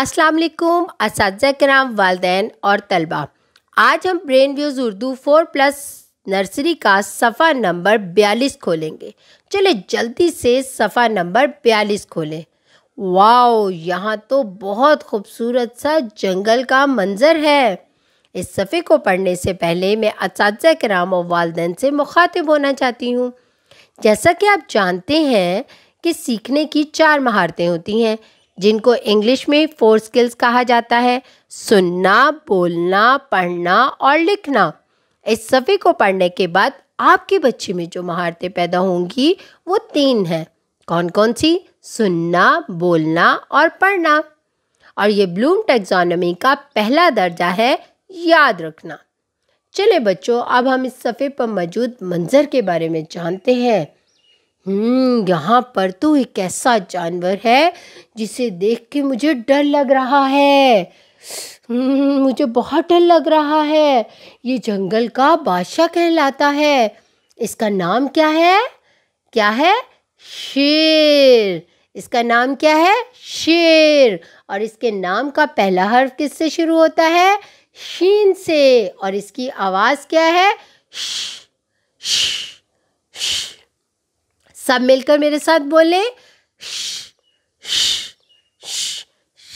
अस्सलाम वालेकुम इस कराम वालदेन और तलबा आज हम brain views Urdu four plus nursery का सफ़ा नंबर बयालीस खोलेंगे चले जल्दी से सफ़ा नंबर बयालीस खोलें वाओ यहाँ तो बहुत खूबसूरत सा जंगल का मंज़र है इस सफ़े को पढ़ने से पहले मैं इस कराम और वालदेन से मुखातिब होना चाहती हूँ जैसा कि आप जानते हैं कि सीखने की चार महारतें होती हैं जिनको इंग्लिश में फोर स्किल्स कहा जाता है सुनना बोलना पढ़ना और लिखना इस सभी को पढ़ने के बाद आपके बच्चे में जो महारतें पैदा होंगी वो तीन हैं कौन कौन सी सुनना बोलना और पढ़ना और ये ब्लूम टेक्सोनोमी का पहला दर्जा है याद रखना चले बच्चों अब हम इस सफ़े पर मौजूद मंजर के बारे में जानते हैं हम्म यहाँ पर तो एक ऐसा जानवर है जिसे देख के मुझे डर लग रहा है हम्म मुझे बहुत डर लग रहा है ये जंगल का बादशाह कहलाता है इसका नाम क्या है क्या है शेर इसका नाम क्या है शेर और इसके नाम का पहला हर्फ किससे शुरू होता है शीन से और इसकी आवाज़ क्या है श, श, श, श। सब मिलकर मेरे साथ बोले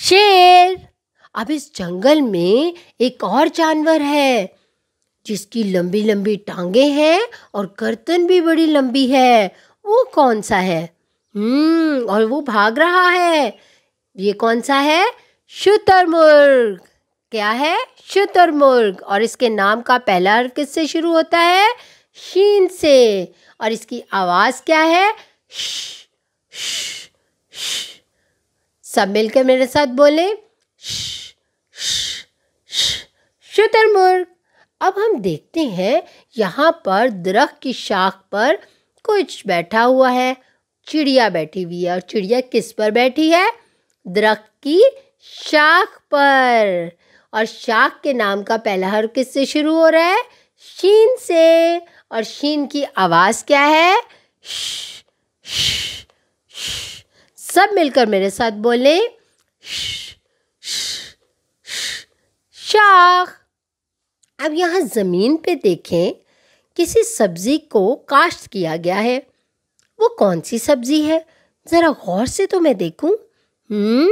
शेर अब इस जंगल में एक और जानवर है जिसकी लंबी लंबी टांगे हैं और गर्तन भी बड़ी लंबी है वो कौन सा है हम्म और वो भाग रहा है ये कौन सा है शुतुरमुर्ग क्या है शुतुरमुर्ग और इसके नाम का पहला अर्थ किससे शुरू होता है शीन से और इसकी आवाज़ क्या है सब मिलकर मेरे साथ बोले शुतरमुर्ग अब हम देखते हैं यहाँ पर दरख्त की शाख पर कुछ बैठा हुआ है चिड़िया बैठी हुई है और चिड़िया किस पर बैठी है दरख्त की शाख पर और शाख के नाम का पहला हर किससे शुरू हो रहा है शीन से और शीन की आवाज़ क्या है सब मिलकर मेरे साथ बोले शाख अब यहाँ ज़मीन पे देखें किसी सब्ज़ी को काश्त किया गया है वो कौन सी सब्ज़ी है ज़रा गौर से तो मैं देखूं हम्म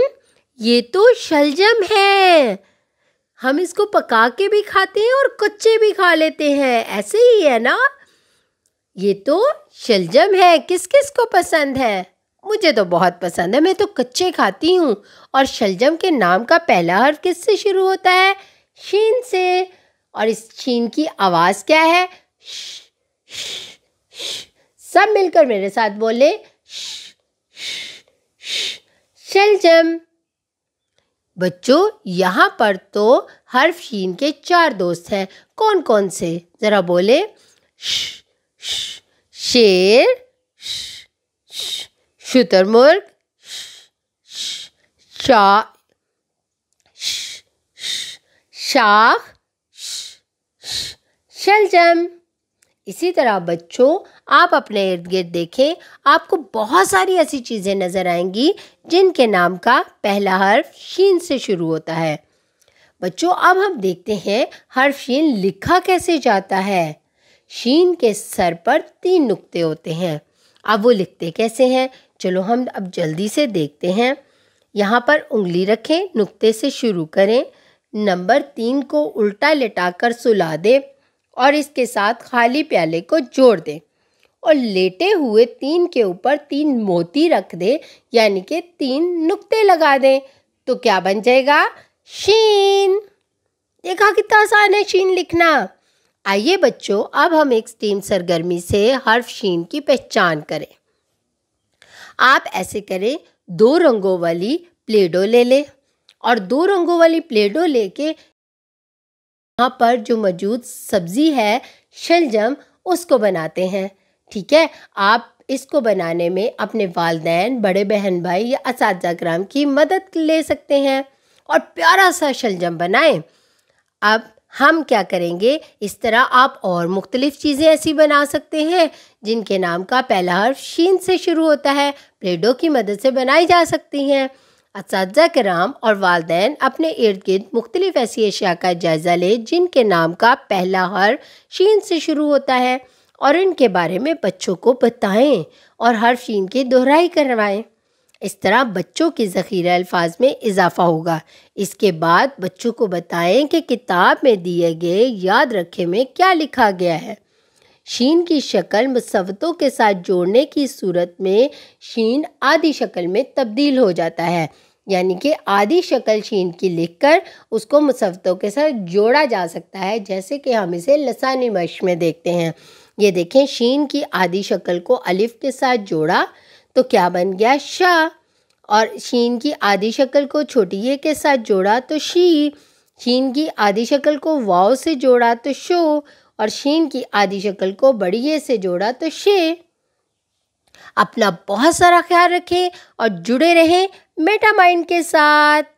ये तो शलजम है हम इसको पका के भी खाते हैं और कच्चे भी खा लेते हैं ऐसे ही है ना ये तो शलजम है किस किस को पसंद है मुझे तो बहुत पसंद है मैं तो कच्चे खाती हूँ और शलजम के नाम का पहला हर्फ किससे शुरू होता है शीन से और इस शीन की आवाज़ क्या है सब मिलकर मेरे साथ बोले शलजम बच्चों यहाँ पर तो हर्फ शीन के चार दोस्त हैं कौन कौन से ज़रा बोले श, श, शेर शुतुरमुर्ग शाह शा, शाख शलजम इसी तरह बच्चों आप अपने इर्द गिर्द देखें आपको बहुत सारी ऐसी चीज़ें नज़र आएंगी जिनके नाम का पहला हर्फ शीन से शुरू होता है बच्चों अब हम देखते हैं हर्फ शीन लिखा कैसे जाता है शीन के सर पर तीन नुक्ते होते हैं अब वो लिखते कैसे हैं चलो हम अब जल्दी से देखते हैं यहाँ पर उंगली रखें नुक्ते से शुरू करें नंबर तीन को उल्टा कर सुला दें और इसके साथ खाली प्याले को जोड़ दें और लेटे हुए तीन के ऊपर तीन मोती रख दें यानी कि तीन नुक्ते लगा दें तो क्या बन जाएगा शीन देखा कितना आसान है शीन लिखना आइए बच्चों अब हम एक स्टीम सरगर्मी से हर्फ शीन की पहचान करें आप ऐसे करें दो रंगों वाली प्लेडो ले लें और दो रंगों वाली प्लेडो लेके यहाँ पर जो मौजूद सब्ज़ी है शलजम उसको बनाते हैं ठीक है आप इसको बनाने में अपने वालदेन बड़े बहन भाई या इस ग्राम की मदद ले सकते हैं और प्यारा सा शलजम बनाएं अब हम क्या करेंगे इस तरह आप और मुख्तलिफ़ चीज़ें ऐसी बना सकते हैं जिनके नाम का पहला हर्फ शीन से शुरू होता है प्लेडो की मदद से बनाई जा सकती हैं इस कराम और वालदे अपने इर्द गिर्द मुख्तलिफ ऐसी अशिया का जायज़ा लें जिनके नाम का पहला हर शीन से शुरू होता है और इनके बारे में बच्चों को बताएं और हर शीन की दोहराई करवाएं इस तरह बच्चों के ज़ख़ीरा अल्फाज में इजाफा होगा इसके बाद बच्चों को बताएं कि किताब में दिए गए याद रखे में क्या लिखा गया है शीन की शक्ल मसवतों के साथ जोड़ने की सूरत में शीन आदि शक्ल में तब्दील हो जाता है यानी कि आधी शक्ल शीन की लिखकर उसको मुसवतों के साथ जोड़ा जा सकता है जैसे कि हम इसे लसानी मश में देखते हैं ये देखें शीन की आधी शक्ल को अलिफ के साथ जोड़ा तो क्या बन गया शाह और शीन की आधी शक्ल को छोटी ये के साथ जोड़ा तो शी शीन की आधी शक्ल को वाव से जोड़ा तो शो और शीन की आदि शक्ल को बढ़िए से जोड़ा तो शे अपना बहुत सारा ख्याल रखें और जुड़े रहें मेटामाइंड के साथ